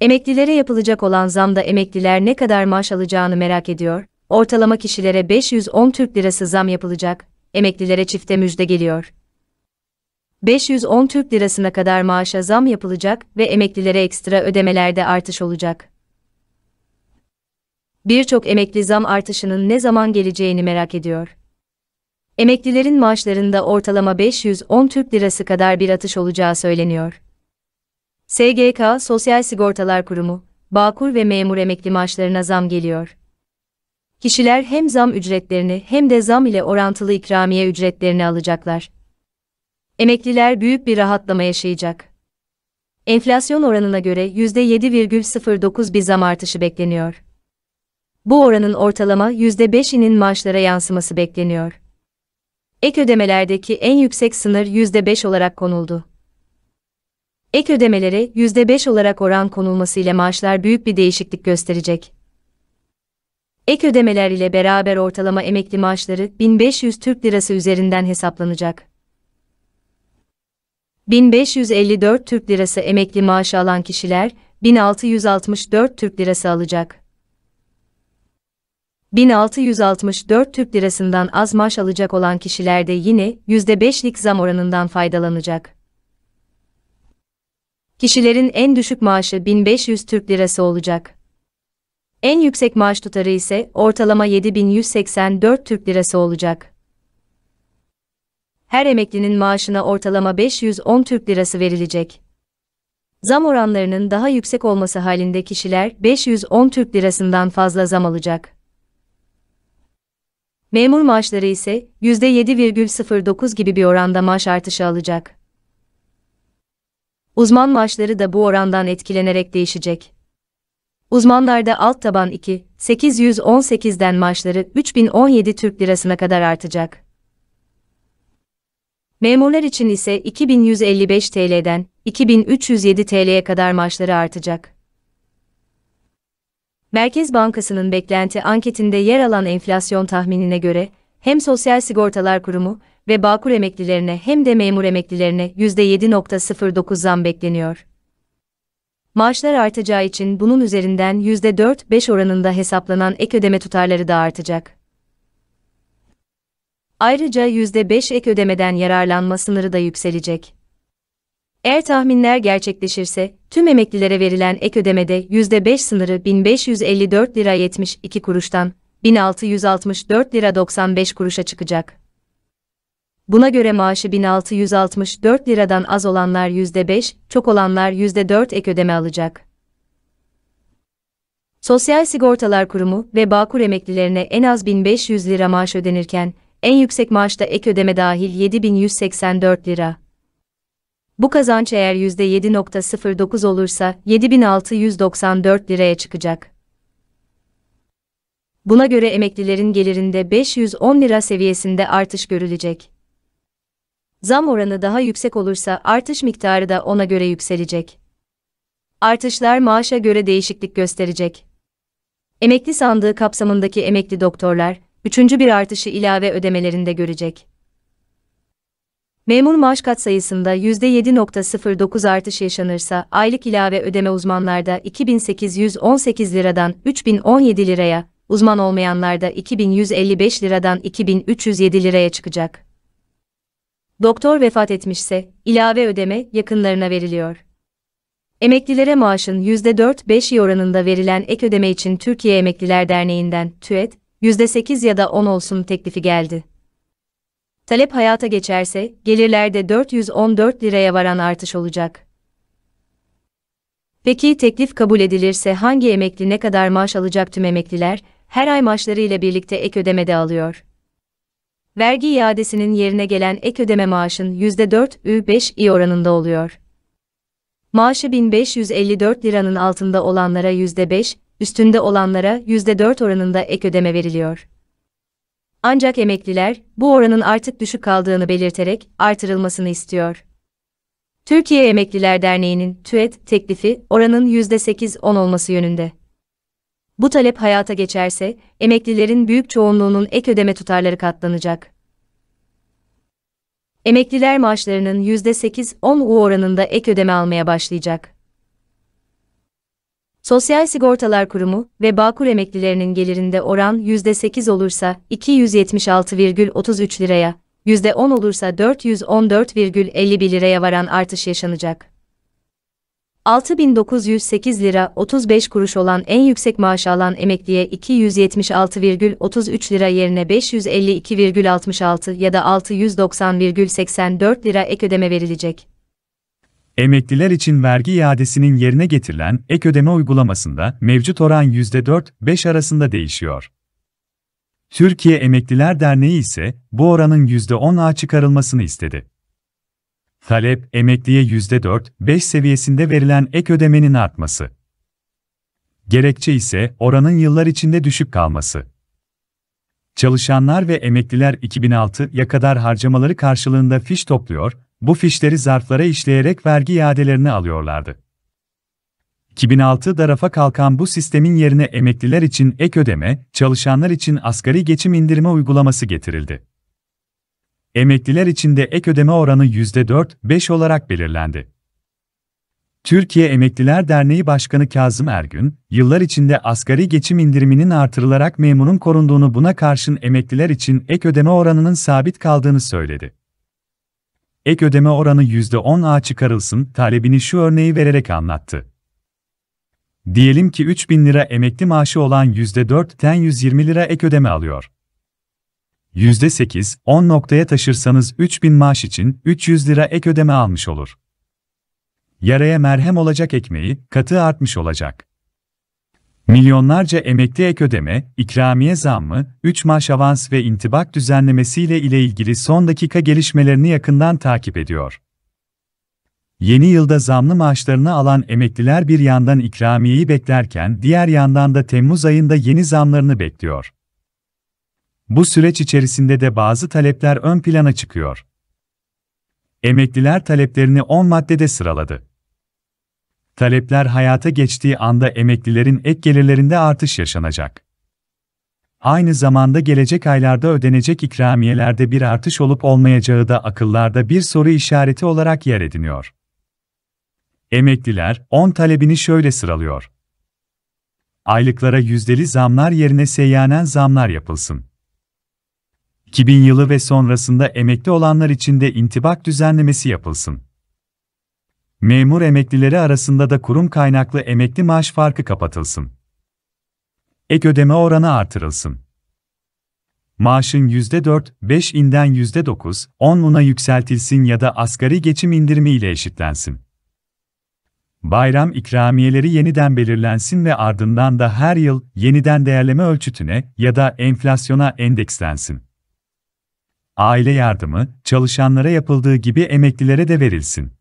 Emeklilere yapılacak olan zamda emekliler ne kadar maaş alacağını merak ediyor. Ortalama kişilere 510 Türk Lirası zam yapılacak. Emeklilere çifte müjde geliyor. 510 Türk Lirasına kadar maaşa zam yapılacak ve emeklilere ekstra ödemelerde artış olacak. Birçok emekli zam artışının ne zaman geleceğini merak ediyor. Emeklilerin maaşlarında ortalama 510 Türk Lirası kadar bir atış olacağı söyleniyor. SGK Sosyal Sigortalar Kurumu, Bağkur ve memur emekli maaşlarına zam geliyor. Kişiler hem zam ücretlerini hem de zam ile orantılı ikramiye ücretlerini alacaklar. Emekliler büyük bir rahatlama yaşayacak. Enflasyon oranına göre %7,09 bir zam artışı bekleniyor. Bu oranın ortalama %5'inin maaşlara yansıması bekleniyor. Ek ödemelerdeki en yüksek sınır %5 olarak konuldu. Ek ödemelere %5 olarak oran konulmasıyla maaşlar büyük bir değişiklik gösterecek. Ek ödemeler ile beraber ortalama emekli maaşları 1500 Türk Lirası üzerinden hesaplanacak. 1554 Türk Lirası emekli maaşı alan kişiler 1664 Türk Lirası alacak. 1664 Türk Lirasından az maaş alacak olan kişiler de yine %5'lik zam oranından faydalanacak. Kişilerin en düşük maaşı 1500 Türk Lirası olacak. En yüksek maaş tutarı ise ortalama 7184 Türk Lirası olacak. Her emeklinin maaşına ortalama 510 Türk Lirası verilecek. Zam oranlarının daha yüksek olması halinde kişiler 510 Türk Lirasından fazla zam alacak. Memur maaşları ise %7,09 gibi bir oranda maaş artışı alacak. Uzman maaşları da bu orandan etkilenerek değişecek. Uzmanlarda alt taban 2, 818'den maaşları 3017 Türk Lirası'na kadar artacak. Memurlar için ise 2155 TL'den 2307 TL'ye kadar maaşları artacak. Merkez Bankası'nın beklenti anketinde yer alan enflasyon tahminine göre, hem Sosyal Sigortalar Kurumu ve Bağkur emeklilerine hem de memur emeklilerine %7.09 zam bekleniyor. Maaşlar artacağı için bunun üzerinden %4-5 oranında hesaplanan ek ödeme tutarları da artacak. Ayrıca %5 ek ödemeden yararlanma sınırı da yükselecek. Eğer tahminler gerçekleşirse, tüm emeklilere verilen ek ödemede %5 sınırı 1554 lira 72 kuruştan 1664 lira 95 kuruşa çıkacak. Buna göre maaşı 1664 liradan az olanlar %5, çok olanlar %4 ek ödeme alacak. Sosyal Sigortalar Kurumu ve Bağkur emeklilerine en az 1500 lira maaş ödenirken, en yüksek maaşta ek ödeme dahil 7184 lira. Bu kazanç eğer %7.09 olursa 7694 liraya çıkacak. Buna göre emeklilerin gelirinde 510 lira seviyesinde artış görülecek zam oranı daha yüksek olursa artış miktarı da ona göre yükselecek. Artışlar maaşa göre değişiklik gösterecek. Emekli sandığı kapsamındaki emekli doktorlar, üçüncü bir artışı ilave ödemelerinde görecek. Memur maaş katsayısında %7.09 artış yaşanırsa aylık ilave ödeme uzmanlarda 2818 liradan 3017 liraya, uzman olmayanlarda 2155 liradan 2307 liraya çıkacak doktor vefat etmişse, ilave ödeme yakınlarına veriliyor. Emeklilere maaşın 4 5 oranında verilen ek ödeme için Türkiye Emekliler Derneği'nden TÜET, %8 ya da 10 olsun teklifi geldi. Talep hayata geçerse, gelirlerde 414 liraya varan artış olacak. Peki teklif kabul edilirse hangi emekli ne kadar maaş alacak tüm emekliler, her ay maaşları ile birlikte ek ödeme de alıyor vergi iadesinin yerine gelen ek ödeme maaşın 4 ü 5 i oranında oluyor. Maaşı 1554 liranın altında olanlara %5, üstünde olanlara %4 oranında ek ödeme veriliyor. Ancak emekliler, bu oranın artık düşük kaldığını belirterek artırılmasını istiyor. Türkiye Emekliler Derneği'nin TÜET teklifi oranın %8-10 olması yönünde. Bu talep hayata geçerse, emeklilerin büyük çoğunluğunun ek ödeme tutarları katlanacak. Emekliler maaşlarının %8-10'u oranında ek ödeme almaya başlayacak. Sosyal Sigortalar Kurumu ve Bağkur emeklilerinin gelirinde oran %8 olursa 276,33 liraya, %10 olursa 414,51 liraya varan artış yaşanacak. 6.908 lira 35 kuruş olan en yüksek maaş alan emekliye 276,33 lira yerine 552,66 ya da 690,84 lira ek ödeme verilecek. Emekliler için vergi iadesinin yerine getirilen ek ödeme uygulamasında mevcut oran %4-5 arasında değişiyor. Türkiye Emekliler Derneği ise bu oranın %10'a çıkarılmasını istedi. Talep, emekliye %4-5 seviyesinde verilen ek ödemenin artması. Gerekçe ise oranın yıllar içinde düşük kalması. Çalışanlar ve emekliler 2006'ya kadar harcamaları karşılığında fiş topluyor, bu fişleri zarflara işleyerek vergi iadelerini alıyorlardı. 2006'da rafa kalkan bu sistemin yerine emekliler için ek ödeme, çalışanlar için asgari geçim indirimi uygulaması getirildi. Emekliler için de ek ödeme oranı %4-5 olarak belirlendi. Türkiye Emekliler Derneği Başkanı Kazım Ergün, yıllar içinde asgari geçim indiriminin artırılarak memurun korunduğunu buna karşın emekliler için ek ödeme oranının sabit kaldığını söyledi. Ek ödeme oranı %10'a çıkarılsın talebini şu örneği vererek anlattı. Diyelim ki 3 bin lira emekli maaşı olan %4'ten 120 lira ek ödeme alıyor. %8, 10 noktaya taşırsanız 3000 maaş için 300 lira ek ödeme almış olur. Yaraya merhem olacak ekmeği, katı artmış olacak. Milyonlarca emekli ek ödeme, ikramiye zammı, 3 maaş avans ve intibak düzenlemesiyle ile ilgili son dakika gelişmelerini yakından takip ediyor. Yeni yılda zamlı maaşlarını alan emekliler bir yandan ikramiyeyi beklerken diğer yandan da Temmuz ayında yeni zamlarını bekliyor. Bu süreç içerisinde de bazı talepler ön plana çıkıyor. Emekliler taleplerini 10 maddede sıraladı. Talepler hayata geçtiği anda emeklilerin ek gelirlerinde artış yaşanacak. Aynı zamanda gelecek aylarda ödenecek ikramiyelerde bir artış olup olmayacağı da akıllarda bir soru işareti olarak yer ediniyor. Emekliler 10 talebini şöyle sıralıyor. Aylıklara yüzdeli zamlar yerine seyyanen zamlar yapılsın. 2000 yılı ve sonrasında emekli olanlar için de intibak düzenlemesi yapılsın. Memur emeklileri arasında da kurum kaynaklı emekli maaş farkı kapatılsın. Ek ödeme oranı artırılsın. Maaşın %4-5 inden %9-10'una yükseltilsin ya da asgari geçim indirimi ile eşitlensin. Bayram ikramiyeleri yeniden belirlensin ve ardından da her yıl yeniden değerleme ölçütüne ya da enflasyona endekslensin aile yardımı, çalışanlara yapıldığı gibi emeklilere de verilsin.